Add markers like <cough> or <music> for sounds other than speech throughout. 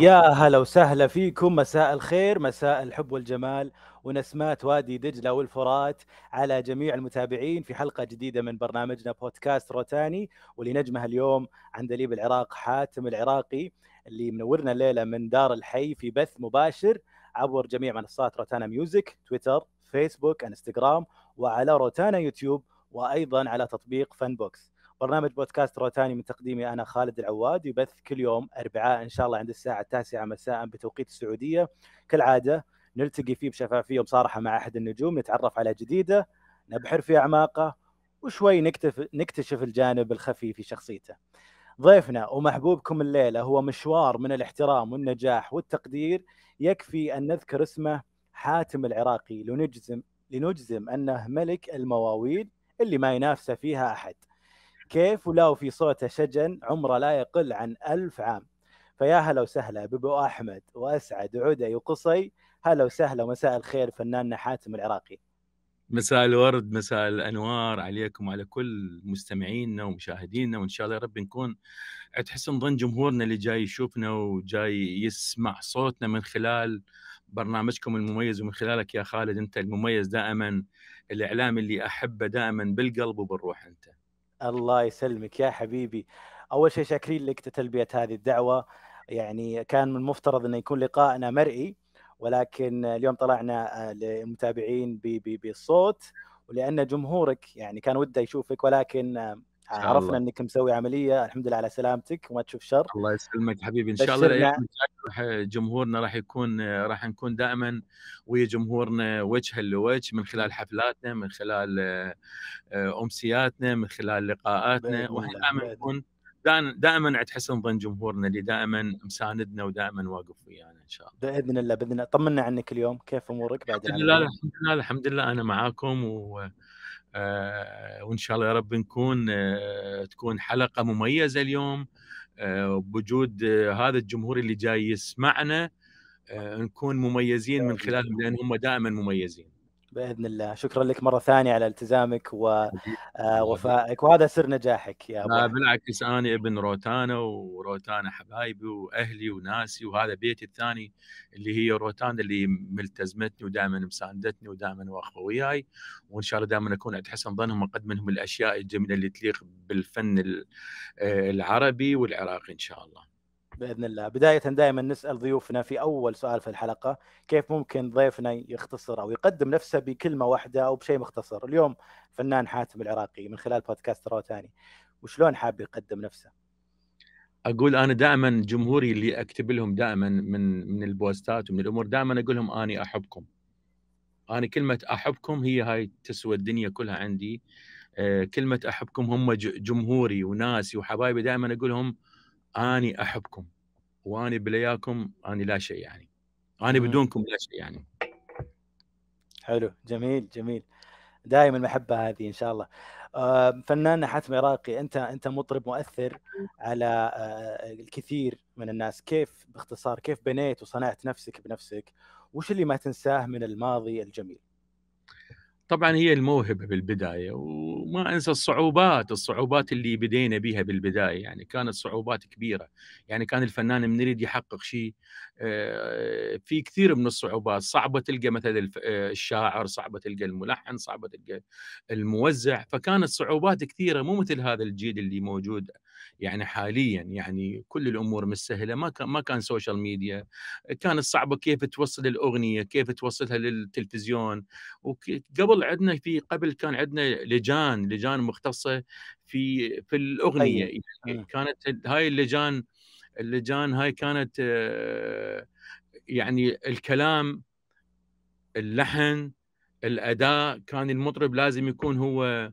يا هلا وسهلا فيكم مساء الخير مساء الحب والجمال ونسمات وادي دجلة والفرات على جميع المتابعين في حلقة جديدة من برنامجنا بودكاست روتاني واللي نجمها اليوم عندليب العراق حاتم العراقي اللي منورنا الليلة من دار الحي في بث مباشر عبر جميع منصات روتانا ميوزك تويتر فيسبوك انستغرام وعلى روتانا يوتيوب وأيضا على تطبيق فان بوكس برنامج بودكاست روتاني من تقديمي انا خالد العواد يبث كل يوم اربعاء ان شاء الله عند الساعه التاسعه مساء بتوقيت السعوديه كالعاده نلتقي فيه بشفافيه ومصارحه مع احد النجوم نتعرف على جديده نبحر في اعماقه وشوي نكتف نكتشف الجانب الخفي في شخصيته. ضيفنا ومحبوبكم الليله هو مشوار من الاحترام والنجاح والتقدير يكفي ان نذكر اسمه حاتم العراقي لنجزم لنجزم انه ملك المواويل اللي ما ينافسه فيها احد. كيف ولو في صوته شجن عمره لا يقل عن ألف عام فيا هلا وسهلا ببو أحمد وأسعد وعدي وقصي هلا وسهلا ومساء الخير فناننا حاتم العراقي مساء الورد مساء الانوار عليكم وعلى كل مستمعينا ومشاهدينا وان شاء الله يا رب نكون عند حسن ظن جمهورنا اللي جاي يشوفنا وجاي يسمع صوتنا من خلال برنامجكم المميز ومن خلالك يا خالد انت المميز دائما الاعلام اللي احبه دائما بالقلب وبالروح انت. الله يسلمك يا حبيبي اول شيء شاكرين لك لتلبيه هذه الدعوه يعني كان من المفترض انه يكون لقائنا مرئي ولكن اليوم طلعنا آه، للمتابعين بالصوت ولان جمهورك يعني كان وده يشوفك ولكن آه، عرفنا الله. انك مسوي عمليه الحمد لله على سلامتك وما تشوف شر الله يسلمك حبيبي ان شاء الله جمهورنا راح يكون راح نكون دائما ويا جمهورنا وجها لوجه من خلال حفلاتنا من خلال آه، امسياتنا من خلال لقاءاتنا واحنا دائما نكون دائما عند حسن ظن جمهورنا اللي دائما مساندنا ودائما واقف ويانا ان شاء الله باذن الله باذن الله طمنا عنك اليوم كيف امورك بعد الحمد لله الحمد لله الحمد لله انا معاكم و آه، وان شاء الله يا رب نكون آه، تكون حلقه مميزه اليوم آه، بوجود هذا الجمهور اللي جاي يسمعنا نكون مميزين من خلالهم لان هم دائما مميزين باذن الله شكرا لك مره ثانيه على التزامك ووفائك آه، وهذا سر نجاحك يا لا آه، بالعكس انا ابن روتانا وروتانا حبايبي واهلي وناسي وهذا بيتي الثاني اللي هي روتانا اللي ملتزمتني ودائما مساندتني ودائما واقفه وياي وان شاء الله دائما اكون عند حسن ظنهم واقدم لهم الاشياء الجميله اللي تليق بالفن آه، العربي والعراقي ان شاء الله باذن الله بدايه دائما نسال ضيوفنا في اول سؤال في الحلقه كيف ممكن ضيفنا يختصر او يقدم نفسه بكلمه واحده او بشيء مختصر اليوم فنان حاتم العراقي من خلال بودكاست ثاني وشلون حاب يقدم نفسه اقول انا دائما جمهوري اللي اكتب لهم دائما من من البوستات ومن الامور دائما اقول لهم اني احبكم انا كلمه احبكم هي هاي تسوى الدنيا كلها عندي آه، كلمه احبكم هم جمهوري وناسي وحبايبي دائما اقول لهم اني احبكم واني بلياكم اني لا شيء يعني اني بدونكم لا شيء يعني حلو جميل جميل دائما المحبه هذه ان شاء الله آه، فنان حاتم عراقي انت انت مطرب مؤثر على آه، الكثير من الناس كيف باختصار كيف بنيت وصنعت نفسك بنفسك وش اللي ما تنساه من الماضي الجميل طبعا هي الموهبه بالبدايه وما انسى الصعوبات الصعوبات اللي بدينا بها بالبدايه يعني كانت صعوبات كبيره يعني كان الفنان من يريد يحقق شيء آه، في كثير من الصعوبات صعبه تلقى مثلا آه، الشاعر صعبه تلقى الملحن صعبه تلقى الموزع فكانت صعوبات كثيره مو مثل هذا الجيل اللي موجود يعني حاليا يعني كل الامور سهله ما كان ما كان سوشيال ميديا كانت صعبه كيف توصل الاغنيه كيف توصلها للتلفزيون وقبل عندنا في قبل كان عندنا لجان لجان مختصه في في الاغنيه أيوة. يعني كانت هاي اللجان اللجان هاي كانت آه، يعني الكلام اللحن الاداء كان المطرب لازم يكون هو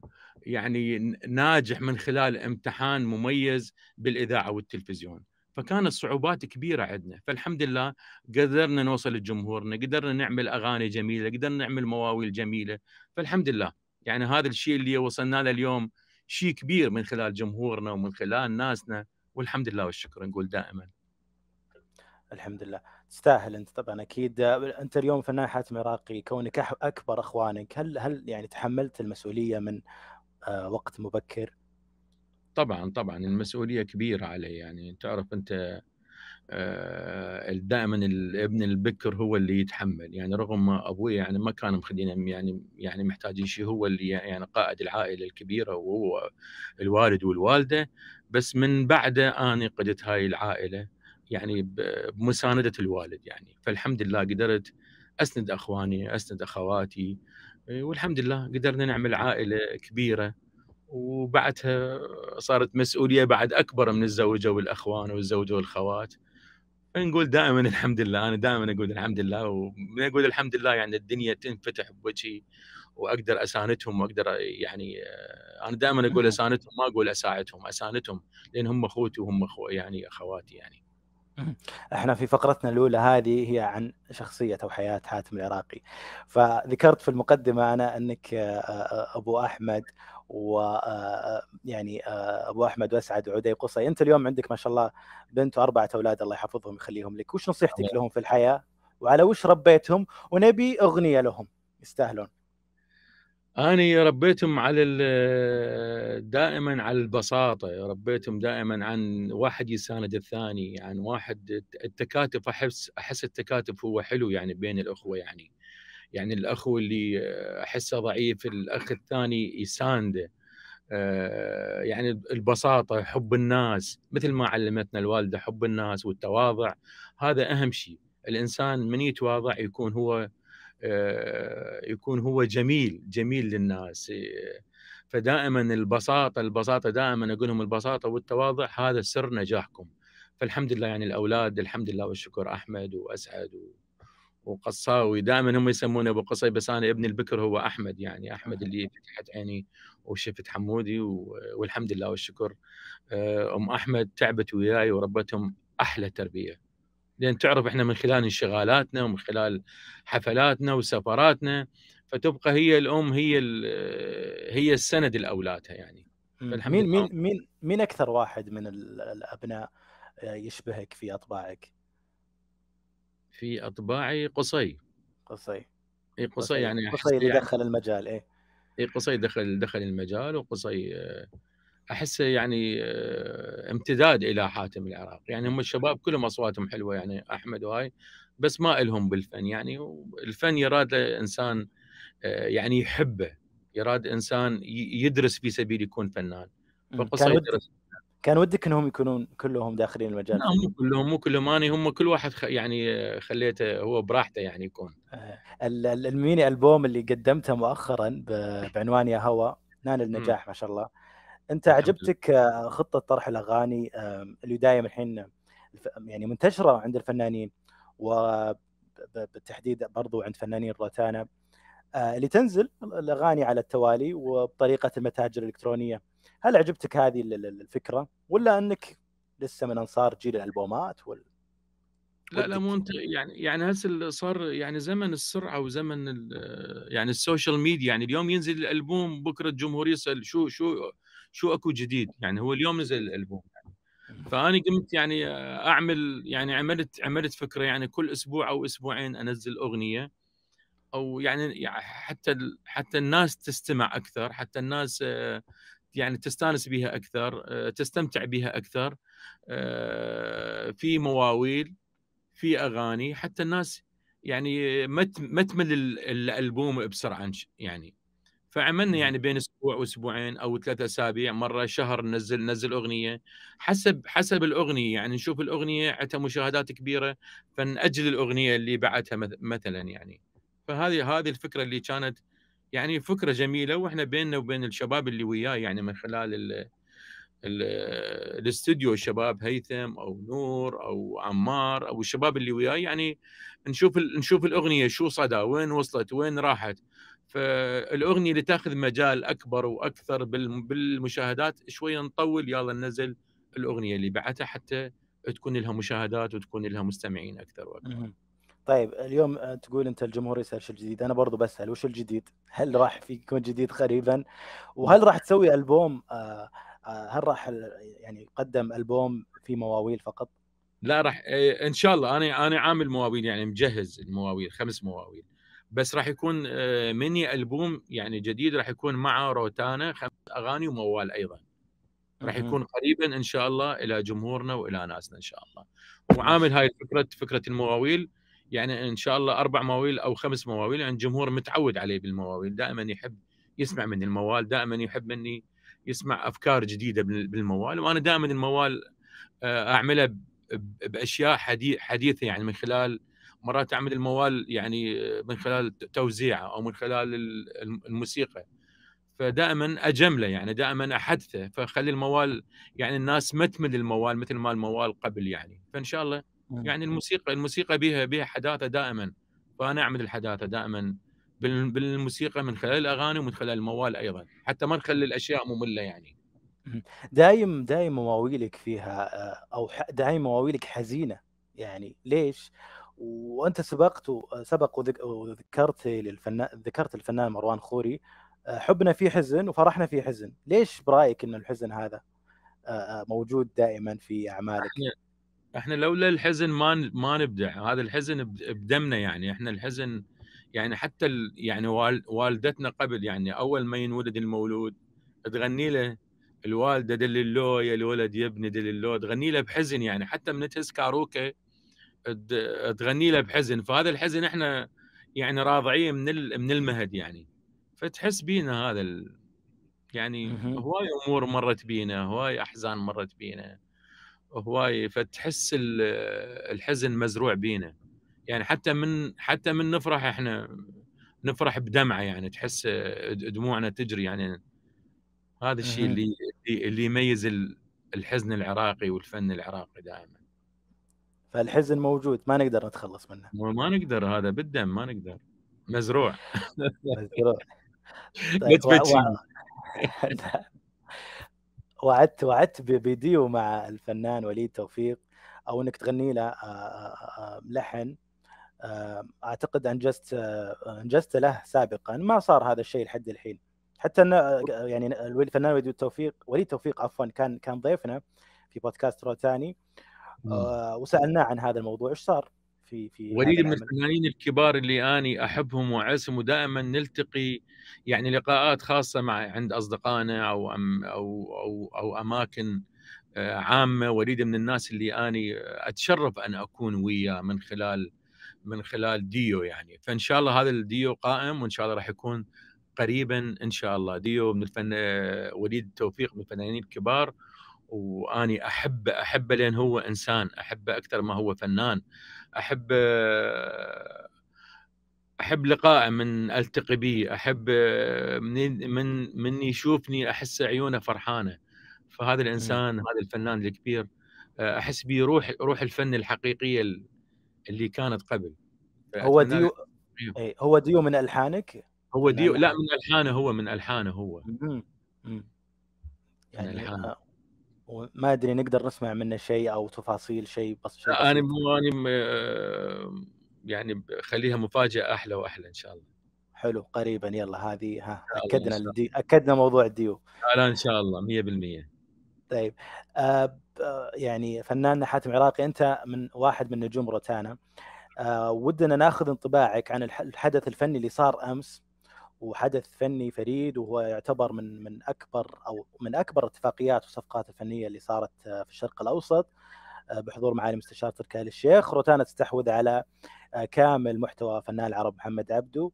يعني ناجح من خلال امتحان مميز بالاذاعه والتلفزيون فكانت صعوبات كبيره عندنا فالحمد لله قدرنا نوصل لجمهورنا قدرنا نعمل اغاني جميله قدرنا نعمل مواويل جميله فالحمد لله يعني هذا الشيء اللي وصلنا له اليوم شيء كبير من خلال جمهورنا ومن خلال ناسنا والحمد لله والشكر نقول دائما الحمد لله تستاهل انت طبعا اكيد انت اليوم فنان حاتم عراقي كونك اكبر اخوانك هل هل يعني تحملت المسؤوليه من آه، وقت مبكر طبعا طبعا المسؤوليه كبيره علي يعني تعرف انت آه، دائما الابن البكر هو اللي يتحمل يعني رغم ما ابوي يعني ما كان مخلينا يعني يعني محتاجين شيء هو اللي يعني قائد العائله الكبيره وهو الوالد والوالده بس من بعده اني قدت هاي العائله يعني بمسانده الوالد يعني فالحمد لله قدرت اسند اخواني اسند اخواتي إيه، والحمد لله قدرنا نعمل عائله كبيره وبعدها صارت مسؤوليه بعد اكبر من الزوجه والاخوان والزوجه والخوات نقول دائما الحمد لله انا دائما اقول الحمد لله ومن اقول الحمد لله يعني الدنيا تنفتح بوجهي واقدر اساندهم واقدر يعني آه، انا دائما اقول اساندهم ما اقول اساعدهم اساندهم لان هم اخوتي وهم أخو يعني اخواتي يعني احنا في فقرتنا الاولى هذه هي عن شخصيه او حياه حاتم العراقي فذكرت في المقدمه انا انك آه، آه، ابو احمد و آه، يعني ابو احمد واسعد وعدي قصي انت اليوم عندك ما شاء الله بنت واربعه اولاد الله يحفظهم ويخليهم لك وش نصيحتك لهم في الحياه وعلى وش ربيتهم ونبي اغنيه لهم يستاهلون أنا ربيتهم على آه، دائما على البساطة ربيتهم دائما عن واحد يساند الثاني عن واحد التكاتف أحس أحس التكاتف هو حلو يعني بين الأخوة يعني يعني الأخ اللي آه، أحسه ضعيف الأخ الثاني يسانده آه، يعني البساطة حب الناس مثل ما علمتنا الوالدة حب الناس والتواضع هذا أهم شيء الإنسان من يتواضع يكون هو آه، يكون هو جميل جميل للناس إيه، فدائما البساطه البساطه دائما اقول لهم البساطه والتواضع هذا سر نجاحكم فالحمد لله يعني الاولاد الحمد لله والشكر احمد واسعد و... وقصاوي دائما هم يسمونه ابو قصي بس انا ابن البكر هو احمد يعني احمد اللي آه. فتحت عيني وشفت حمودي و... والحمد لله والشكر آه، ام احمد تعبت وياي وربتهم احلى تربيه لان تعرف احنا من خلال انشغالاتنا ومن خلال حفلاتنا وسفراتنا فتبقى هي الام هي هي السند لاولادها يعني مين مين مين مين اكثر واحد من الابناء آه، يشبهك في اطباعك؟ في اطباعي قصي قصي اي قصي يعني قصي اللي يعني دخل المجال ايه اي قصي دخل دخل المجال وقصي آه احسه يعني آه، امتداد الى حاتم العراق يعني هم الشباب كلهم اصواتهم حلوه يعني احمد وهاي بس ما الهم بالفن يعني الفن يراد انسان آه، يعني يحبه يراد انسان يدرس في سبيل يكون فنان كان, يدرس كان ودك انهم يكونون كلهم داخلين المجال لا مو كلهم مو كلهم اني هم كل واحد خ... يعني آه، خليته هو براحته يعني يكون الميني البوم اللي قدمته مؤخرا ب... بعنوان يا هوى نال النجاح ما شاء الله انت عجبتك آه، خطه طرح الاغاني اللي دائما الحين يعني منتشره عند الفنانين وبالتحديد برضو عند فنانين الروتانا آه، اللي تنزل الاغاني على التوالي وبطريقه المتاجر الالكترونيه هل عجبتك هذه الفكره ولا انك لسه من انصار جيل الالبومات وال... لا لا مو انت يعني يعني هسه صار يعني زمن السرعه وزمن يعني السوشيال ميديا يعني اليوم ينزل الالبوم بكره الجمهور يسال شو شو شو اكو جديد يعني هو اليوم نزل الالبوم يعني فاني قمت يعني اعمل يعني عملت عملت فكره يعني كل اسبوع او اسبوعين انزل اغنيه او يعني حتى حتى الناس تستمع اكثر حتى الناس آه، يعني تستانس بها اكثر آه، تستمتع بها اكثر آه، في مواويل في اغاني حتى الناس يعني ما تمل الالبوم بسرعه يعني فعملنا يعني بين اسبوع واسبوعين او ثلاثة اسابيع مره شهر ننزل ننزل اغنيه حسب حسب الاغنيه يعني نشوف الاغنيه عندها مشاهدات كبيره فنأجل الاغنيه اللي بعدها مثلا يعني فهذه هذه الفكره اللي كانت يعني فكره جميله واحنا بيننا وبين الشباب اللي وياي يعني من خلال ال الاستديو شباب هيثم او نور او عمار او الشباب اللي وياي يعني نشوف نشوف الاغنيه شو صدى وين وصلت وين راحت فالاغنيه اللي تاخذ مجال اكبر واكثر بالمشاهدات شويه نطول يلا ننزل الاغنيه اللي بعدها حتى تكون لها مشاهدات وتكون لها مستمعين اكثر واكثر. طيب اليوم آه، تقول انت الجمهور يسال شو الجديد انا برضو بسال وش الجديد؟ هل راح في يكون جديد قريبا؟ وهل راح تسوي البوم آه، آه، هل راح يعني يقدم البوم في مواويل فقط؟ لا راح ان شاء الله انا انا عامل مواويل يعني مجهز المواويل خمس مواويل بس راح يكون آه، ميني البوم يعني جديد راح يكون مع روتانا خمس اغاني وموال ايضا راح يكون قريبا ان شاء الله الى جمهورنا والى ناسنا ان شاء الله وعامل هاي فكره فكره المواويل يعني ان شاء الله اربع مواويل او خمس مواويل يعني الجمهور متعود عليه بالمواويل دائما يحب يسمع مني الموال دائما يحب مني يسمع افكار جديده بالموال وانا دائما الموال آه، اعمله باشياء حديثه يعني من خلال مرات تعمل الموال يعني من خلال توزيعه او من خلال الموسيقى فدائما اجمله يعني دائما احدثه فخلي الموال يعني الناس ما تمل الموال مثل ما الموال قبل يعني فان شاء الله يعني الموسيقى الموسيقى بها بها حداثه دائما فانا اعمل الحداثه دائما بالموسيقى من خلال الاغاني ومن خلال الموال ايضا حتى ما نخلي الاشياء ممله يعني دايم دايم مواويلك فيها آه، او دايم مواويلك حزينه يعني ليش؟ وانت سبقت سبق وذكرت للفنان ذكرت الفنان مروان خوري آه، حبنا فيه حزن وفرحنا فيه حزن ليش برايك ان الحزن هذا آه، آه، موجود دائما في اعمالك احنا لولا الحزن ما ما نبدع هذا الحزن بدمنا يعني احنا الحزن يعني حتى ال... يعني والدتنا قبل يعني اول ما ينولد المولود تغني له الوالده دللو يا الولد يا ابني دللو تغني له بحزن يعني حتى من تهز كاروكه تغني له بحزن فهذا الحزن احنا يعني راضعين من من المهد يعني فتحس بينا هذا ال... يعني هواي امور مرت بينا هواي احزان مرت بينا هواي فتحس الحزن مزروع بينا يعني حتى من حتى من نفرح احنا نفرح بدمعه يعني تحس دموعنا تجري يعني هذا الشيء اللي اللي يميز الحزن العراقي والفن العراقي دائما فالحزن موجود ما نقدر نتخلص منه ما نقدر هذا بالدم ما نقدر مزروع مزروع <laughs> طيب <laughs> وعدت وعدت بديو مع الفنان وليد توفيق او انك تغني له لحن اعتقد انجزت انجزت له سابقا ما صار هذا الشيء لحد الحين حتى ان يعني الفنان وليد توفيق وليد توفيق عفوا كان كان ضيفنا في بودكاست روتاني آه، وسالناه عن هذا الموضوع ايش صار في في وليد من الفنانين الكبار اللي اني احبهم واعزهم ودائما نلتقي يعني لقاءات خاصه مع عند اصدقائنا او أم او او او اماكن آه، عامه وليد من الناس اللي اني اتشرف ان اكون وياه من خلال من خلال ديو يعني فان شاء الله هذا الديو قائم وان شاء الله راح يكون قريبا ان شاء الله ديو من الفن آه، وليد توفيق من الفنانين الكبار واني احبه احبه لان هو انسان احبه اكثر ما هو فنان احب احب لقائه من التقي به احب من من من يشوفني احس عيونه فرحانه فهذا إيه. الانسان هذا الفنان الكبير احس به روح روح الفن الحقيقيه اللي كانت قبل هو ديو إيه، هو ديو من الحانك هو ديو لا من الحانه هو من الحانه هو من يعني الحانه وما ادري نقدر نسمع منه شيء او تفاصيل شيء بس شيء انا مو انا آه، يعني خليها مفاجاه احلى واحلى ان شاء الله حلو قريبا يلا هذه ها اكدنا الدي... اكدنا موضوع الديو لا ان شاء الله 100% طيب آه،, آه يعني فنان حاتم عراقي انت من واحد من نجوم روتانا آه ودنا ناخذ انطباعك عن الحدث الفني اللي صار امس وحدث فني فريد وهو يعتبر من من اكبر او من اكبر الاتفاقيات والصفقات الفنيه اللي صارت آه، في الشرق الاوسط آه، بحضور معالي مستشار تركي ال الشيخ روتانا تستحوذ على آه، كامل محتوى فنان العرب محمد عبدو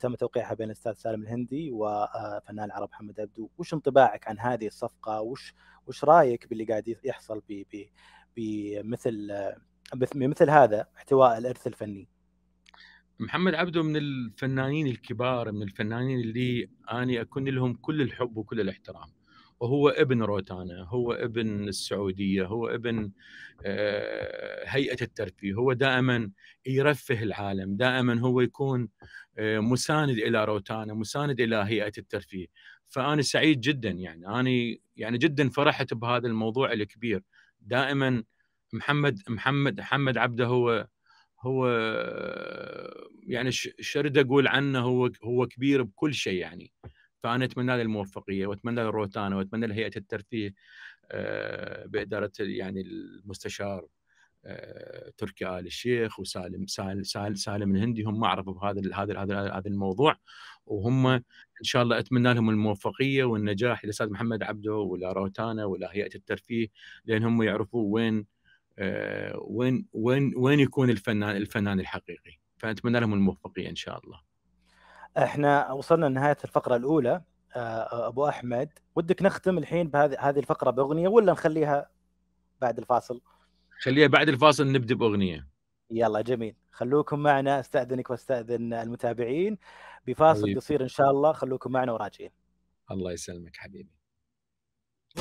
تم توقيعها بين الاستاذ سالم الهندي وفنان العرب محمد عبدو وش انطباعك عن هذه الصفقه وش وش رايك باللي قاعد يحصل بمثل بمثل هذا احتواء الارث الفني محمد عبده من الفنانين الكبار من الفنانين اللي اني اكون لهم كل الحب وكل الاحترام وهو ابن روتانا هو ابن السعوديه هو ابن آه، هيئه الترفيه هو دائما يرفه العالم دائما هو يكون آه، مساند الى روتانا مساند الى هيئه الترفيه فانا سعيد جدا يعني انا يعني جدا فرحت بهذا الموضوع الكبير دائما محمد محمد محمد عبده هو هو يعني شرد اقول عنه هو هو كبير بكل شيء يعني فانا اتمنى له الموفقيه واتمنى له واتمنى له هيئه الترفيه آه، باداره يعني المستشار آه، تركي ال الشيخ وسالم سالم سالم, سالم الهندي هم اعرفوا بهذا هذا هذا هذا الموضوع وهم ان شاء الله اتمنى لهم الموفقيه والنجاح للاستاذ محمد عبده ولا روتانا ولا هيئه الترفيه لان هم يعرفوا وين آه، وين وين وين يكون الفنان الفنان الحقيقي فنتمنى لهم الموفقيه ان شاء الله احنا وصلنا لنهايه الفقره الاولى آه، ابو احمد ودك نختم الحين بهذه هذه الفقره باغنيه ولا نخليها بعد الفاصل خليها بعد الفاصل نبدا باغنيه يلا جميل خلوكم معنا استاذنك واستاذن المتابعين بفاصل قصير ان شاء الله خلوكم معنا وراجعين الله يسلمك حبيبي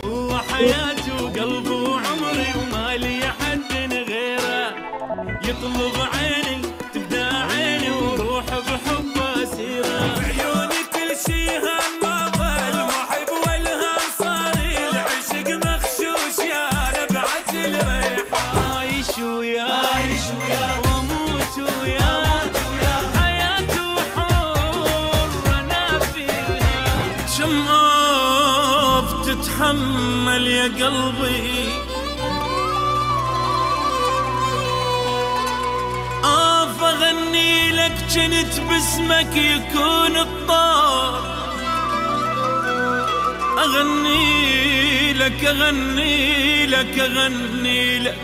هو حياتي وقلبي وعمري ومالي حد غيره يطلب عيني وتحمل يا قلبي آف أغني لك جنت باسمك يكون الطار أغني لك أغني لك أغني لك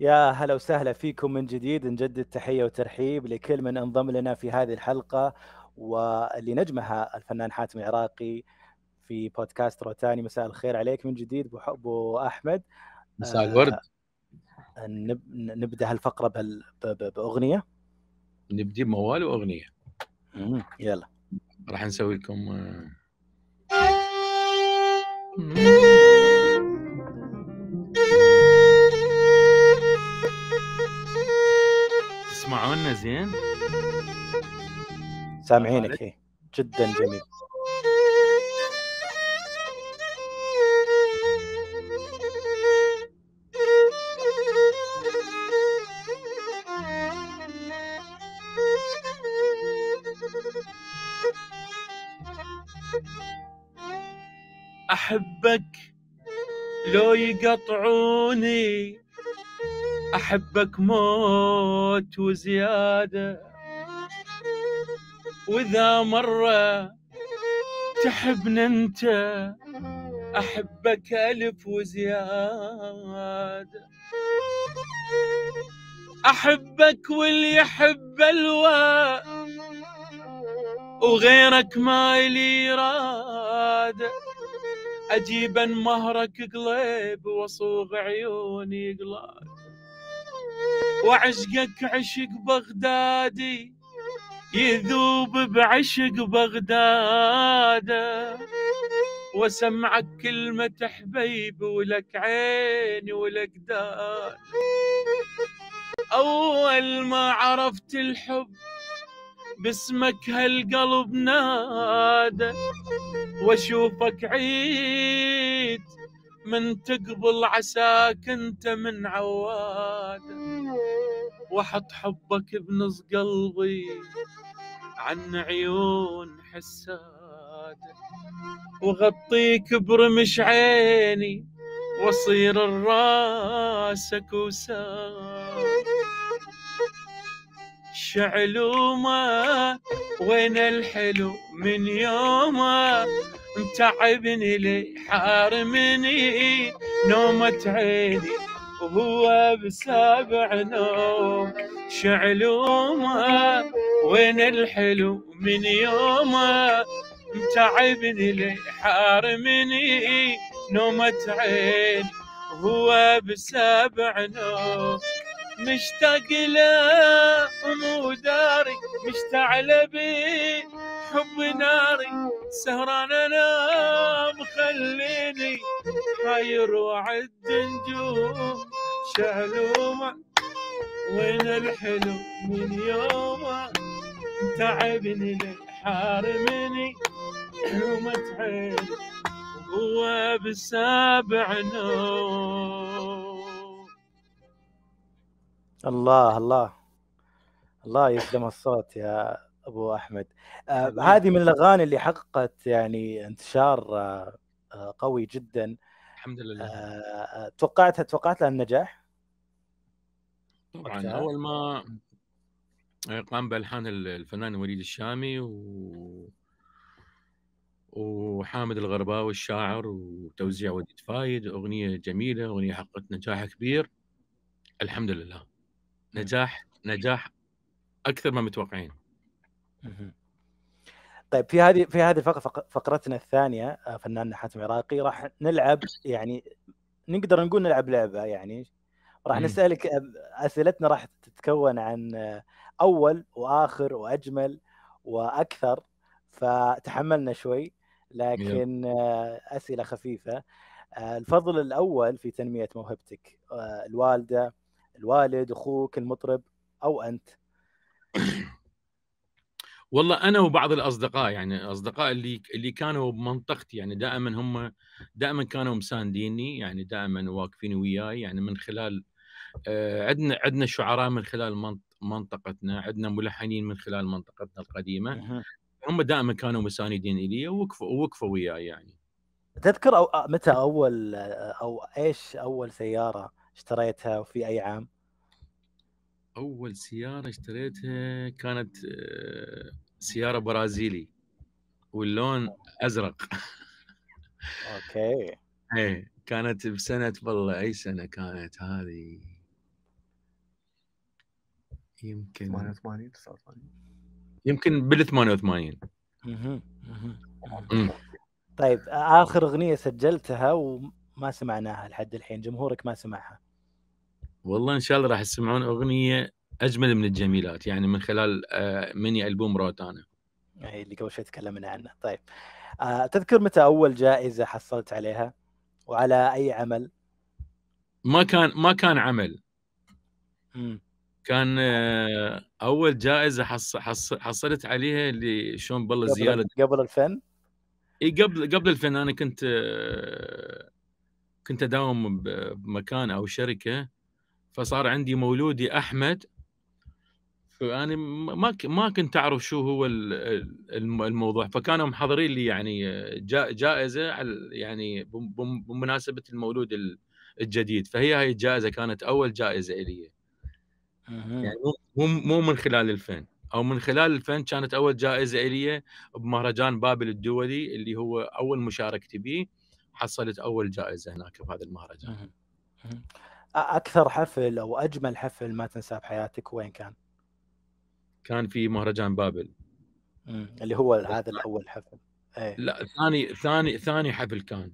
يا هلا وسهلا فيكم من جديد نجدد تحية وترحيب لكل من انضم لنا في هذه الحلقة واللي نجمها الفنان حاتم العراقي في بودكاست روتاني مساء الخير عليك من جديد ابو احمد مساء آه، الورد نبدا هالفقره باغنيه نبدي بموال واغنيه يلا راح نسوي لكم آه. تسمعونا زين؟ سامعينك إيه. جدا جميل أحبك لو يقطعوني أحبك موت وزيادة واذا مره تحبنا انت احبك الف وزياده احبك واللي يحب الوا وغيرك ما لي راده اجيبا مهرك قليب واصوغ عيوني قلاد وعشقك عشق بغدادي يذوب بعشق بغداده وسمعك كلمة حبيب ولك عيني ولك دار أول ما عرفت الحب باسمك هالقلب نادى واشوفك عيد من تقبل عساك انت من عواده وحط حبك بنص قلبي عن عيون حساد وغطيك برمش عيني واصير الراسك وساد شعلومة وين الحلو من يومه متعبني لي حارمني نومة عيني وهو بسابع نوم شعلومه وين الحلو من يومه متعبني الحار مني نومة عين هو بسابع نوم مشتاق له ومو مشتعل بي حب ناري سهران انا مخليني حاير وعد نجوم شهلومة وين الحلو من يومه تعبني حارمني حلمة عين هو بسابع نوم الله الله الله يسلم الصوت يا ابو احمد آه هذه من الاغاني اللي حققت يعني انتشار آه, آه، قوي جدا الحمد لله آه, آه، توقعتها توقعت لها النجاح طبعا أكثر. اول ما قام بالحان الفنان وليد الشامي و وحامد الغرباوي الشاعر وتوزيع وديد فايد اغنيه جميله اغنيه حققت نجاح كبير الحمد لله نجاح نجاح اكثر ما متوقعين طيب في هذه في هذه الفقره فقرتنا الثانيه آه، فناننا حاتم عراقي راح نلعب يعني نقدر نقول نلعب لعبه يعني راح نسالك اسئلتنا راح تتكون عن آه، اول واخر واجمل واكثر فتحملنا شوي لكن آه، اسئله خفيفه الفضل الاول في تنميه موهبتك الوالده الوالد اخوك المطرب او انت <coughs> والله انا وبعض الاصدقاء يعني الاصدقاء اللي اللي كانوا بمنطقتي يعني دائما هم دائما كانوا مسانديني يعني دائما واقفين وياي يعني من خلال آه عندنا عندنا شعراء من خلال منطقتنا عندنا ملحنين من خلال منطقتنا القديمه هم دائما كانوا مساندين الي ووقفوا ووقفوا وياي يعني تذكر أو متى اول آه، او ايش اول سياره اشتريتها وفي اي عام؟ اول سياره اشتريتها كانت آه، سياره برازيلي واللون آه. ازرق اوكي <laughs> ايه كانت بسنه والله اي سنه كانت هذه يمكن 88 89 يمكن بال 88 طيب اخر اغنيه سجلتها وما سمعناها لحد الحين جمهورك ما سمعها والله ان شاء الله راح تسمعون اغنيه اجمل من الجميلات يعني من خلال آه، ميني البوم روتانا هي إيه، اللي قبل شوي تكلمنا عنه طيب آه، تذكر متى اول جائزه حصلت عليها وعلى اي عمل ما كان ما كان عمل م. كان آه، اول جائزه حص حص حصلت عليها اللي شلون بالله زياده قبل الفن اي قبل قبل الفن انا كنت كنت اداوم بمكان او شركه فصار عندي مولودي احمد فانا ما ما كنت اعرف شو هو الموضوع فكانوا محضرين لي يعني جائزه على يعني بمناسبه المولود الجديد فهي هاي الجائزه كانت اول جائزه لي يعني مو مو من خلال الفن او من خلال الفن كانت اول جائزه لي بمهرجان بابل الدولي اللي هو اول مشاركتي به حصلت اول جائزه هناك بهذا المهرجان اكثر حفل او اجمل حفل ما تنساه بحياتك وين كان؟ كان في مهرجان بابل مم. اللي هو هذا الاول حفل أيه. لا ثاني ثاني ثاني حفل كان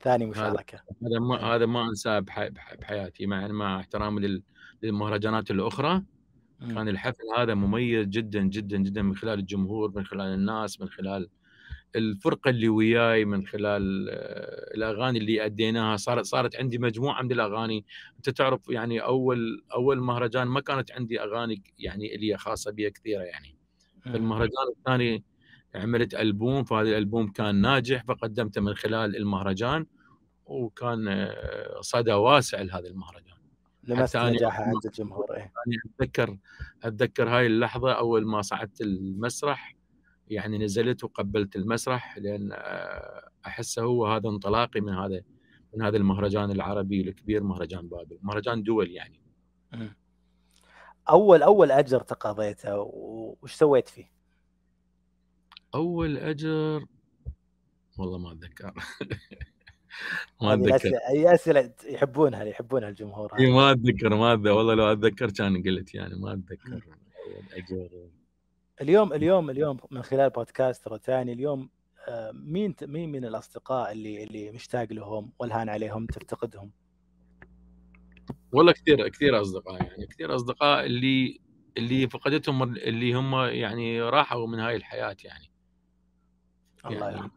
ثاني مشاركه هذا ما إيه. هذا ما انساه بحي... بحياتي مع مع احترامي لل... للمهرجانات الاخرى كان الحفل هذا مميز جدا جدا جدا من خلال الجمهور من خلال الناس من خلال الفرقه اللي وياي من خلال آه، الاغاني اللي اديناها صارت صارت عندي مجموعه من الاغاني انت تعرف يعني اول اول مهرجان ما كانت عندي اغاني يعني اللي خاصه بي كثيره يعني آه. في المهرجان الثاني عملت البوم فهذا الالبوم كان ناجح فقدمته من خلال المهرجان وكان آه، صدى واسع لهذا المهرجان لمست نجاحه عند الجمهور إيه. يعني اتذكر اتذكر هاي اللحظه اول ما صعدت المسرح يعني نزلت وقبلت المسرح لان آه، احسه هو هذا انطلاقي من هذا من هذا المهرجان العربي الكبير مهرجان بابل مهرجان دولي يعني إيه. اول اول اجر تقاضيته وش سويت فيه اول اجر والله ما اتذكر <laughs> ما اتذكر اي اسئله يحبونها يحبونها الجمهور ما اتذكر ما والله لو اتذكر كان قلت يعني ما اتذكر إيه. اجر اليوم اليوم اليوم من خلال بودكاست ترى ثاني اليوم آه، مين مين من الاصدقاء اللي اللي مشتاق لهم والهان عليهم تفتقدهم؟ والله كثير كثير اصدقاء يعني كثير اصدقاء اللي اللي فقدتهم اللي هم يعني راحوا من هاي الحياه يعني الله يعني,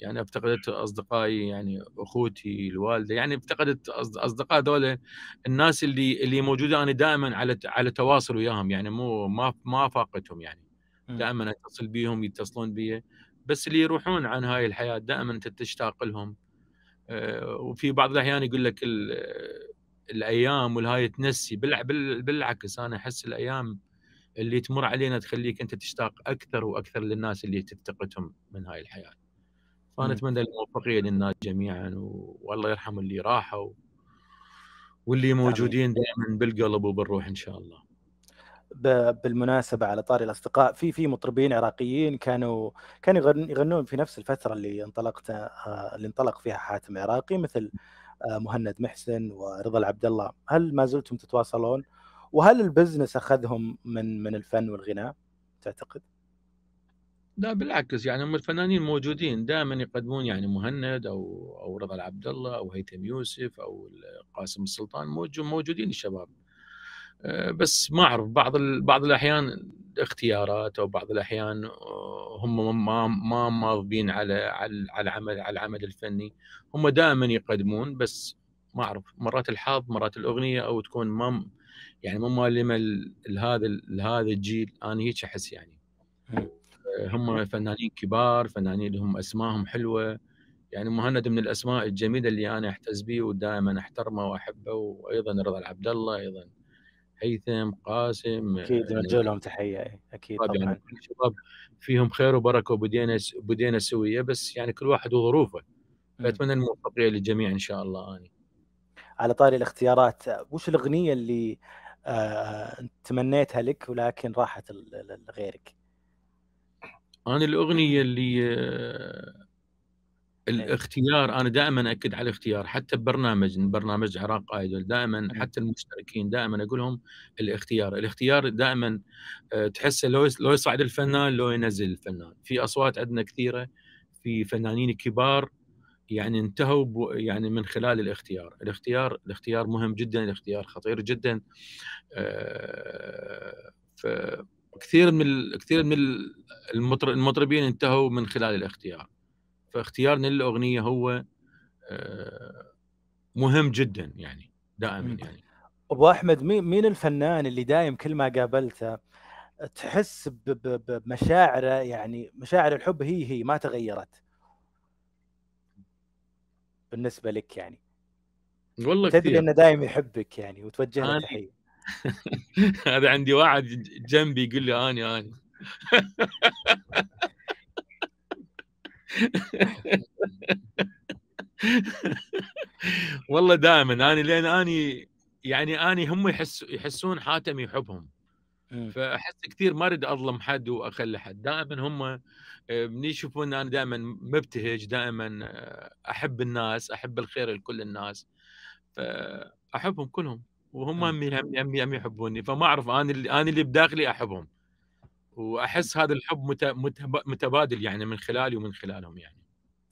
يعني افتقدت اصدقائي يعني اخوتي الوالده يعني افتقدت اصدقاء دول الناس اللي اللي موجوده انا دائما على على تواصل وياهم يعني مو ما ما فاقتهم يعني دائما اتصل بيهم يتصلون بي بس اللي يروحون عن هاي الحياه دائما انت تشتاق لهم آه، وفي بعض الاحيان يقول لك الايام والهاي تنسي بالعكس انا احس الايام اللي تمر علينا تخليك انت تشتاق اكثر واكثر للناس اللي تفتقدهم من هاي الحياه. فانا اتمنى الموفقيه للناس جميعا والله يرحم اللي راحوا واللي موجودين دائما بالقلب وبالروح ان شاء الله. بالمناسبه على طاري الاصدقاء في في مطربين عراقيين كانوا كانوا يغنون في نفس الفتره اللي انطلقت آه، اللي انطلق فيها حاتم عراقي مثل آه، مهند محسن ورضا العبد الله هل ما زلتم تتواصلون وهل البزنس اخذهم من من الفن والغناء تعتقد لا بالعكس يعني هم الفنانين موجودين دائما يقدمون يعني مهند او او رضا العبد الله او هيثم يوسف او قاسم السلطان موجودين الشباب آه، بس ما اعرف بعض ال... بعض الاحيان اختيارات او بعض الاحيان آه، هم ما ما ماضبين على على العمل على العمل الفني هم دائما يقدمون بس ما اعرف مرات الحظ مرات الاغنيه او تكون ما يعني ما مالمه لهذا لهذا الجيل انا هيك احس يعني إيه. آه، هم فنانين كبار فنانين لهم اسمائهم حلوه يعني مهند من الاسماء الجميله اللي انا احتز به ودائما احترمه واحبه وايضا رضا العبد الله ايضا هيثم قاسم اكيد نوجه آه، لهم تحيه إيه، اكيد طبعا الشباب فيهم خير وبركه وبدينا بدينا سويه بس يعني كل واحد وظروفه إمم. فاتمنى الموفقيه للجميع ان شاء الله اني على طاري الاختيارات وش الاغنيه اللي آه تمنيتها لك ولكن راحت لغيرك؟ انا الاغنيه اللي آه، إيه. الاختيار انا دائما اكد على الاختيار حتى ببرنامج برنامج عراق ايدول دائما حتى المشتركين دائما اقول لهم الاختيار الاختيار دائما آه، تحسه لو لو يصعد الفنان لو ينزل الفنان في اصوات عندنا كثيره في فنانين كبار يعني انتهوا يعني من خلال الاختيار الاختيار الاختيار مهم جدا الاختيار خطير جدا آه، كثير من كثير من المطربين انتهوا من خلال الاختيار فاختيارنا للاغنيه هو آه، مهم جدا يعني دائما يعني ابو احمد مين مين الفنان اللي دايم كل ما قابلته تحس بمشاعره يعني مشاعر الحب هي هي ما تغيرت بالنسبه لك يعني والله تدري انه دايم يحبك يعني وتوجه له تحيه <laughs> هذا عندي واحد جنبي يقول لي اني اني <laughs> والله دائما انا لان اني يعني اني هم يحس يحسون حاتم يحبهم إيه. فاحس كثير ما اريد اظلم حد واخلي حد دائما هم آه، من يشوفون انا دائما مبتهج دائما آه، احب الناس احب الخير لكل الناس فاحبهم كلهم وهم إيه. هم يحبوني فما اعرف انا اللي انا اللي بداخلي احبهم واحس هذا الحب متبادل يعني من خلالي ومن خلالهم يعني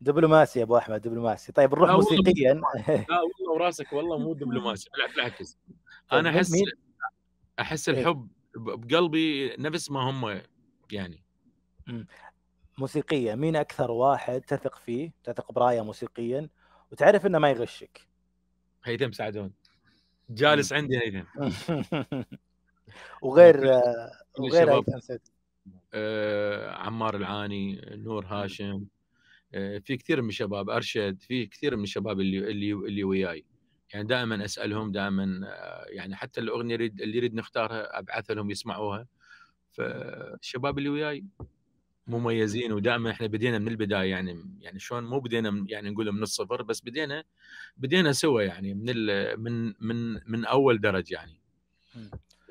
دبلوماسي يا ابو احمد دبلوماسي طيب نروح موسيقيا <laughs> لا والله وراسك والله مو دبلوماسي بالعكس طيب، انا احس احس الحب إيه. بقلبي نفس ما هم يعني موسيقيا مين اكثر واحد تثق فيه تثق برايه موسيقيا وتعرف انه ما يغشك هيثم سعدون جالس عندي هيثم <laughs> وغير <laughs> آه، وغير هيثم سعدون آه، عمار العاني نور هاشم آه، في كثير من الشباب ارشد في كثير من الشباب اللي اللي اللي وياي يعني دائما اسالهم دائما آه، يعني حتى الاغنيه اللي يريد نختارها ابعث لهم يسمعوها فالشباب اللي وياي مميزين ودائما احنا بدينا من البدايه يعني يعني شلون مو بدينا يعني نقول من الصفر بس بدينا بدينا سوا يعني من من من من اول درج يعني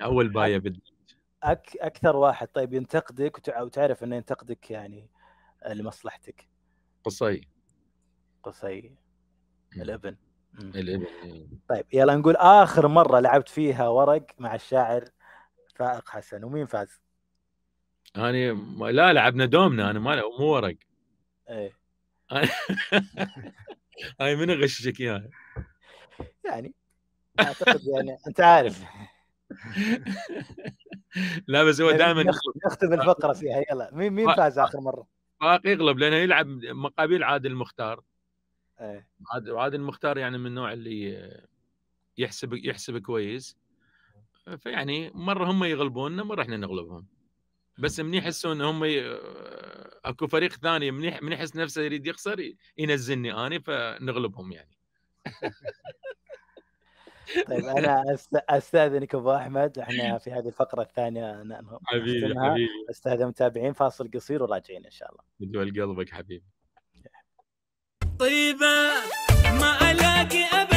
اول بايه بدينا أك اكثر واحد طيب ينتقدك وتعرف انه ينتقدك يعني آه، لمصلحتك قصي قصي الابن الابن إيه. طيب يلا نقول اخر مره لعبت فيها ورق مع الشاعر فائق حسن ومين فاز؟ انا لا لعبنا دومنا انا ما لعب. مو ورق ايه هاي <laughs> من غششك اياها يعني اعتقد يعني انت عارف <laughs> <laughs> لا بس هو يعني دائما نختم الفقره فيها يلا مين مين فاز اخر مره؟ باقي يغلب لانه يلعب مقابل عادل المختار ايه عادل المختار يعني من النوع اللي يحسب يحسب كويس فيعني مره هم يغلبوننا مره احنا نغلبهم بس من يحسون ان هم ي... اكو فريق ثاني من يحس نفسه يريد يخسر ينزلني اني فنغلبهم يعني <laughs> طيب انا استاذنك ابو احمد احنا <laughs> في هذه الفقره الثانيه حبيبي حبيبي استاذ المتابعين فاصل قصير وراجعين ان شاء الله بدول قلبك حبيبي طيبه ما الاقي ابدا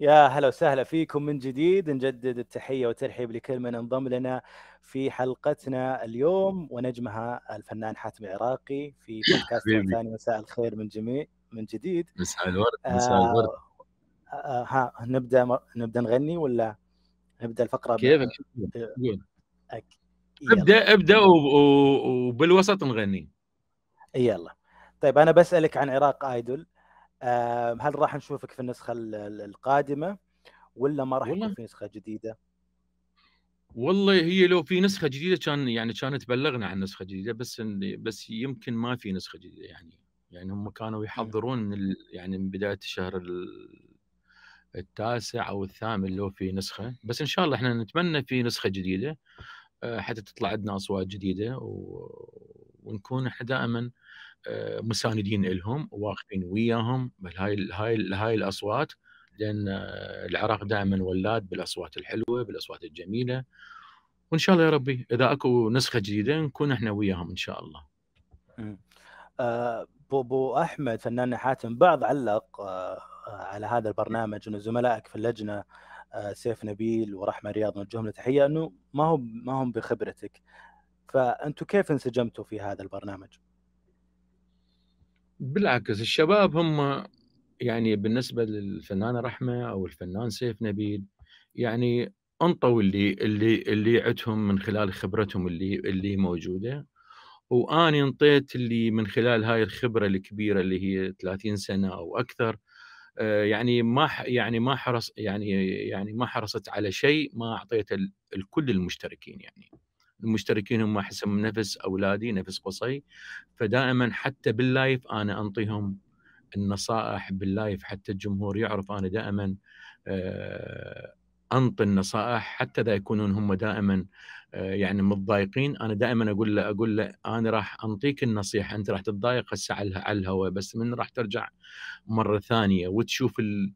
يا هلا وسهلا فيكم من جديد نجدد التحيه والترحيب لكل من انضم لنا في حلقتنا اليوم ونجمها الفنان حاتم العراقي في بودكاست ثاني مساء الخير من جميع من جديد مساء الورد آه، مساء الورد آه آه ها نبدا نبدا نغني ولا نبدا الفقره كيفك آه، ابدا ابدا وبالوسط نغني يلا طيب انا بسالك عن عراق ايدول آه، هل راح نشوفك في النسخه القادمه ولا ما راح يكون في نسخه جديده؟ والله هي لو في نسخه جديده كان يعني كانت بلغنا عن نسخه جديده بس بس يمكن ما في نسخه جديده يعني يعني هم كانوا يحضرون من يعني من بدايه الشهر التاسع او الثامن لو في نسخه بس ان شاء الله احنا نتمنى في نسخه جديده آه، حتى تطلع عندنا اصوات جديده و... ونكون احنا دائما مساندين لهم واقفين وياهم بهاي هاي هاي الاصوات لان العراق دائما ولاد بالاصوات الحلوه بالاصوات الجميله وان شاء الله يا ربي اذا اكو نسخه جديده نكون احنا وياهم ان شاء الله. آه، بو احمد فنان حاتم بعض علق آه، آه، على هذا البرنامج انه زملائك في اللجنه سيف نبيل ورحمه رياض نوجههم له تحيه انه ما هم ما هم بخبرتك فانتم كيف انسجمتوا في هذا البرنامج؟ بالعكس الشباب هم يعني بالنسبه للفنانه رحمه او الفنان سيف نبيل يعني انطوا اللي اللي اللي عندهم من خلال خبرتهم اللي اللي موجوده واني انطيت اللي من خلال هاي الخبره الكبيره اللي هي 30 سنه او اكثر آه، يعني ما يعني ما حرص يعني يعني ما حرصت على شيء ما اعطيته الكل المشتركين يعني. المشتركين هم احسهم نفس اولادي نفس قصي فدائما حتى باللايف انا انطيهم النصائح باللايف حتى الجمهور يعرف انا دائما آه، انطي النصائح حتى اذا يكونون هم دائما آه، يعني متضايقين انا دائما اقول له اقول له انا راح انطيك النصيحه انت راح تتضايق هسه على الهواء بس من راح ترجع مره ثانيه وتشوف ال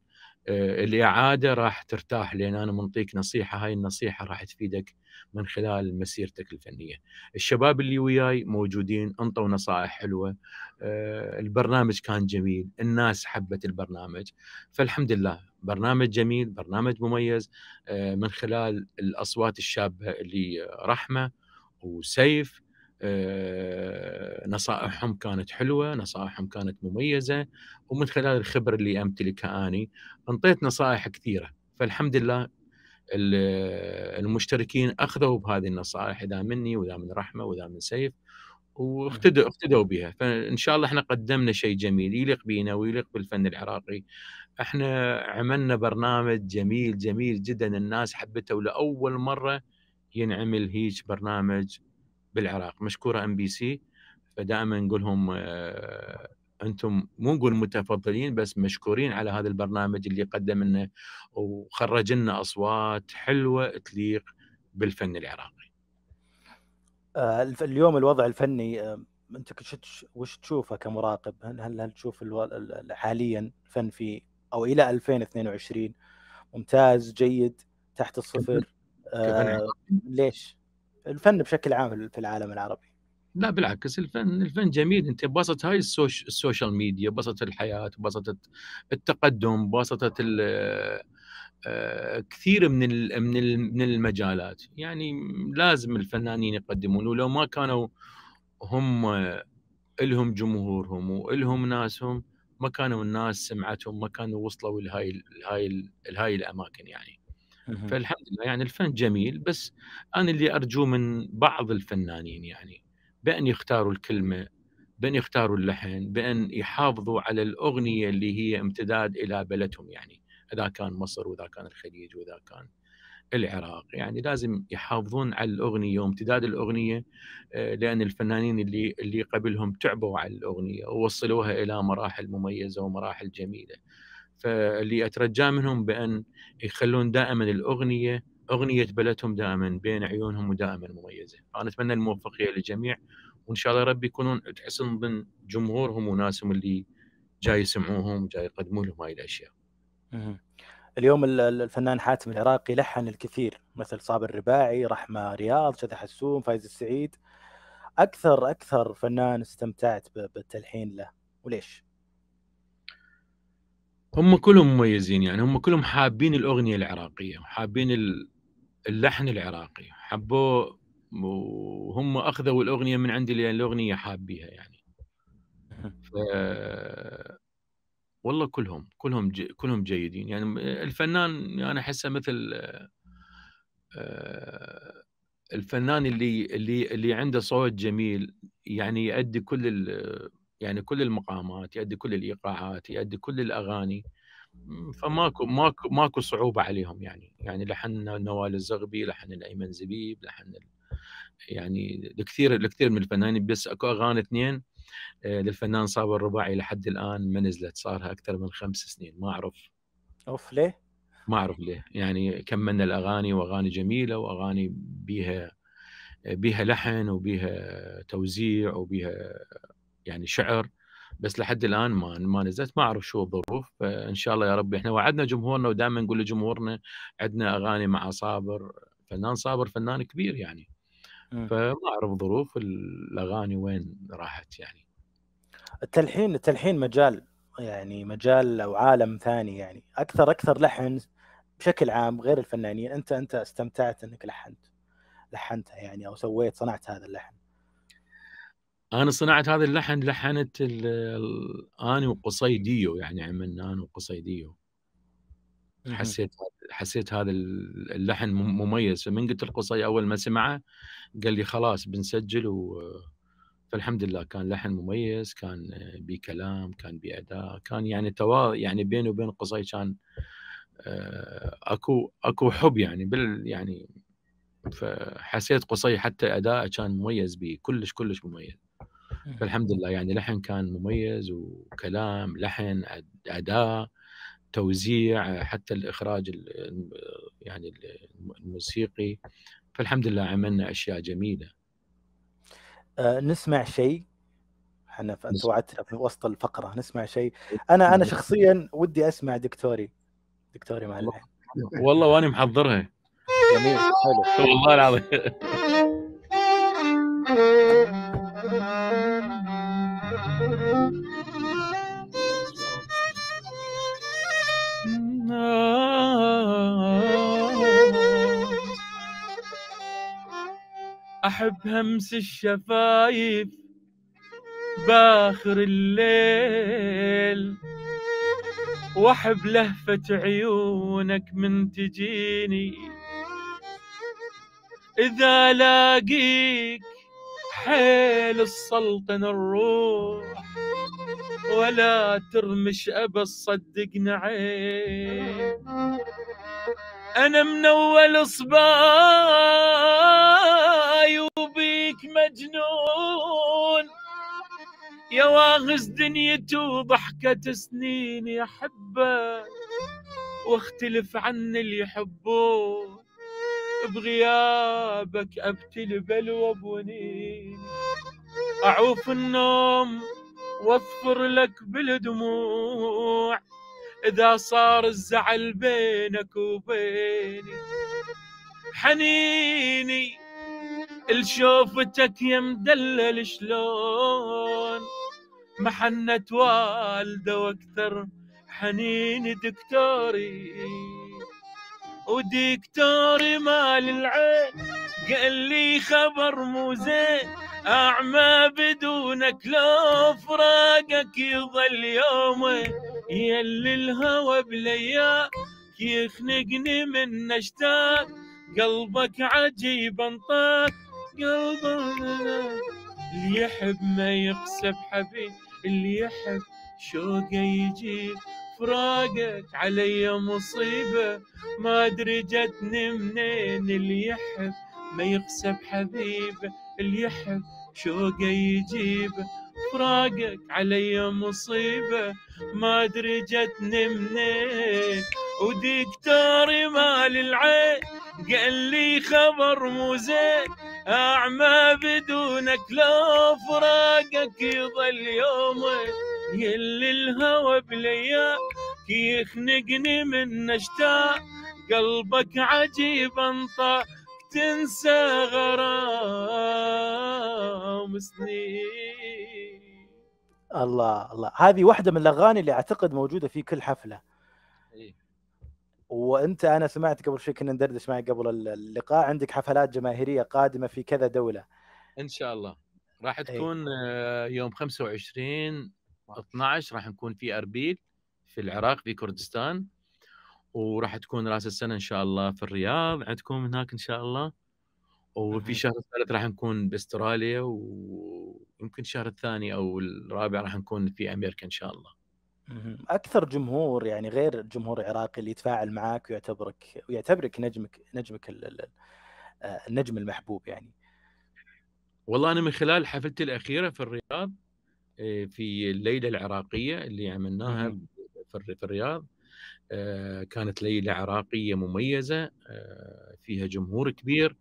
آه، الاعاده راح ترتاح لان انا منطيك نصيحه هاي النصيحه راح تفيدك من خلال مسيرتك الفنيه. الشباب اللي وياي موجودين انطوا نصائح حلوه آه، البرنامج كان جميل، الناس حبت البرنامج فالحمد لله برنامج جميل، برنامج مميز آه، من خلال الاصوات الشابه اللي رحمه وسيف آه، نصائحهم كانت حلوة نصائحهم كانت مميزة ومن خلال الخبرة اللي أمتلكها أني أنطيت نصائح كثيرة فالحمد لله المشتركين أخذوا بهذه النصائح إذا مني وإذا من رحمة وإذا من سيف واقتدوا اقتدوا بها فان شاء الله احنا قدمنا شيء جميل يليق بينا ويليق بالفن العراقي احنا عملنا برنامج جميل جميل جدا الناس حبته ولاول مره ينعمل هيج برنامج بالعراق مشكوره ام بي سي فدائما نقولهم آه، انتم مو نقول متفضلين بس مشكورين على هذا البرنامج اللي قدم لنا وخرج لنا اصوات حلوه تليق بالفن العراقي. آه، اليوم الوضع الفني آه، انت وش تشوفه كمراقب؟ هل هل تشوف حاليا الفن في او الى 2022 ممتاز جيد تحت الصفر آه ليش؟ الفن بشكل عام في العالم العربي لا بالعكس الفن الفن جميل انت بسط هاي السوش... السوشيال ميديا بسطت الحياه بسطت التقدم بسطت آه، كثير من من من المجالات يعني لازم الفنانين يقدمون ولو ما كانوا هم الهم جمهورهم ولهم ناسهم ما كانوا الناس سمعتهم ما كانوا وصلوا لهاي لهاي لهاي الاماكن يعني فالحمد لله يعني الفن جميل بس انا اللي ارجوه من بعض الفنانين يعني بان يختاروا الكلمه بان يختاروا اللحن بان يحافظوا على الاغنيه اللي هي امتداد الى بلدهم يعني اذا كان مصر واذا كان الخليج واذا كان العراق يعني لازم يحافظون على الاغنيه وامتداد الاغنيه آه، لان الفنانين اللي اللي قبلهم تعبوا على الاغنيه ووصلوها الى مراحل مميزه ومراحل جميله فاللي اترجاه منهم بان يخلون دائما الاغنيه اغنيه بلدهم دائما بين عيونهم ودائما مميزه، فانا اتمنى الموفقيه للجميع وان شاء الله رب يكونون تحسن ضمن جمهورهم وناسهم اللي جاي يسمعوهم وجاي يقدمون لهم هاي الاشياء. اليوم الفنان حاتم العراقي لحن الكثير مثل صابر الرباعي، رحمه رياض، شذى حسوم، فايز السعيد. اكثر اكثر فنان استمتعت بالتلحين له وليش؟ هم كلهم مميزين يعني هم كلهم حابين الاغنيه العراقيه وحابين اللحن العراقي حبوا وهم اخذوا الاغنيه من عندي لان الاغنيه حابيها يعني <laughs> ف... والله كلهم كلهم ج... كلهم جيدين يعني الفنان انا احسه مثل آه، الفنان اللي اللي اللي عنده صوت جميل يعني يؤدي كل ال... يعني كل المقامات يؤدي كل الايقاعات يؤدي كل الاغاني فماكو ماكو ماكو صعوبه عليهم يعني يعني لحن نوال الزغبي لحن الايمن زبيب لحن يعني الكثير الكثير من الفنانين بس اكو اغاني اثنين آه، للفنان صابر الرباعي لحد الان ما نزلت صارها اكثر من خمس سنين ما اعرف اوف ليه؟ ما اعرف ليه يعني كملنا الاغاني واغاني جميله واغاني بيها بيها لحن وبيها توزيع وبيها يعني شعر بس لحد الان ما ما نزلت ما اعرف شو الظروف فان شاء الله يا ربي احنا وعدنا جمهورنا ودائما نقول لجمهورنا عندنا اغاني مع صابر فنان صابر فنان كبير يعني إيه. فما اعرف ظروف الاغاني وين راحت يعني التلحين التلحين مجال يعني مجال او عالم ثاني يعني اكثر اكثر لحن بشكل عام غير الفنانين انت انت استمتعت انك لحنت لحنتها يعني او سويت صنعت هذا اللحن انا صنعت هذا اللحن لحنت انا وقصي ديو يعني عملنا انا وقصي ديو حسيت حسيت هذا اللحن مميز فمن قلت لقصي اول ما سمعه قال لي خلاص بنسجل و فالحمد لله كان لحن مميز كان بكلام كان باداء كان يعني توا يعني بيني وبين قصي كان آه، اكو اكو حب يعني بال يعني فحسيت قصي حتى اداءه كان مميز بيه كلش كلش مميز فالحمد لله يعني لحن كان مميز وكلام لحن اداء توزيع حتى الاخراج يعني الموسيقي فالحمد لله عملنا اشياء جميله أه نسمع شيء احنا توعدتنا في وسط الفقره نسمع شيء إيه، انا انا شخصيا ودي اسمع دكتوري دكتوري مع والله واني محضرها جميل حلو والله العظيم أحب همس الشفايف باخر الليل وأحب لهفة عيونك من تجيني إذا لاقيك حيل السلطن الروح ولا ترمش أبى صدقنا عين انا من اول صباي وبيك مجنون يا واغز دنيتي وضحكة سنيني حبه واختلف عن اللي يحبون بغيابك ابتي البلوى بونين اعوف النوم واصفر لك بالدموع إذا صار الزعل بينك وبيني حنيني لشوفتك يا مدلل شلون محنة والده واكثر حنيني دكتوري ودكتوري مال العين قال لي خبر مو زين أعمى بدونك لو فراقك يظل يومي يلي الهوى بلياك يخنقني من نشتاك قلبك عجيب انطاك قلبك اللي يحب ما يقسى حبيب اللي يحب شوقه يجيب فراقك علي مصيبة ما أدري جتني منين اللي يحب ما يقسى حبيبه اللي يحب شوقه يجيب فراقك علي مصيبة ما أدري جتني منين ودكتوري مال العين قال لي خبر مو زين أعمى بدونك لو فراقك يضل يومي يل الهوى بليا يخنقني من اشتاق قلبك عجيب انطى تنسى غرام سنين الله الله هذه واحده من الاغاني اللي اعتقد موجوده في كل حفله إيه؟ وانت انا سمعت قبل شوي كنا ندردش معك قبل اللقاء عندك حفلات جماهيريه قادمه في كذا دوله ان شاء الله راح إيه. تكون إيه؟ يوم 25 12 راح نكون في اربيل في العراق في كردستان وراح تكون راس السنه ان شاء الله في الرياض عندكم هناك ان شاء الله وفي شهر الثالث راح نكون باستراليا ويمكن الشهر الثاني او الرابع راح نكون في امريكا ان شاء الله. اكثر جمهور يعني غير الجمهور العراقي اللي يتفاعل معك ويعتبرك ويعتبرك نجمك نجمك آه، النجم المحبوب يعني. والله انا من خلال حفلتي الاخيره في الرياض آه، في الليله العراقيه اللي عملناها في الرياض آه، كانت ليله عراقيه مميزه آه، فيها جمهور كبير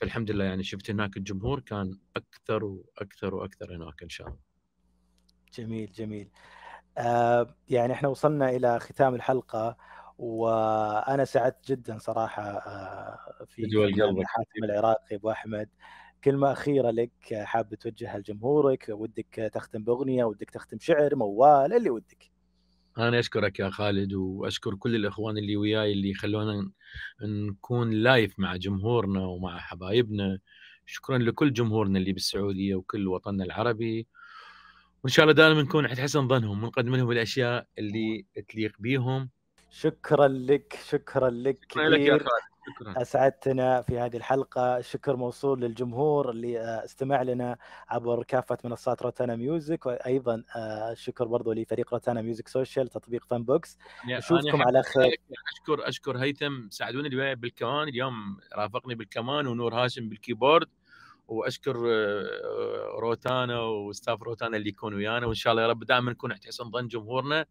فالحمد لله يعني شفت هناك الجمهور كان اكثر واكثر واكثر هناك ان شاء الله. جميل جميل. آه، يعني احنا وصلنا الى ختام الحلقه وانا سعدت جدا صراحه في حاتم العراقي ابو احمد كلمه اخيره لك حاب توجهها لجمهورك ودك تختم باغنيه ودك تختم شعر موال اللي ودك. انا اشكرك يا خالد واشكر كل الاخوان اللي وياي اللي خلونا نكون لايف مع جمهورنا ومع حبايبنا شكرا لكل جمهورنا اللي بالسعوديه وكل وطننا العربي وان شاء الله دائما نكون عند حسن ظنهم ونقدم لهم الاشياء اللي تليق بيهم شكرا لك شكرا لك شكرا لك يا خالد اسعدتنا في هذه الحلقه شكر موصول للجمهور اللي آه، استمع لنا عبر كافه منصات روتانا ميوزك وايضا آه، شكر برضو لفريق روتانا ميوزك سوشيال تطبيق فان بوكس نشوفكم على خير اشكر اشكر هيثم ساعدوني البدايه بالكمان اليوم رافقني بالكمان ونور هاشم بالكيبورد واشكر آه، روتانا وستاف روتانا اللي يكون ويانا وان شاء الله يا رب دائما نكون حسن ظن جمهورنا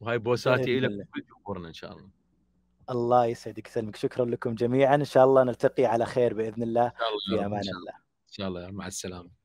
وهاي بوساتي الى جمهورنا ان شاء الله الله يسعدك يسلمك شكرا لكم جميعا ان شاء الله نلتقي على خير باذن الله في امان الله ان شاء الله مع السلامه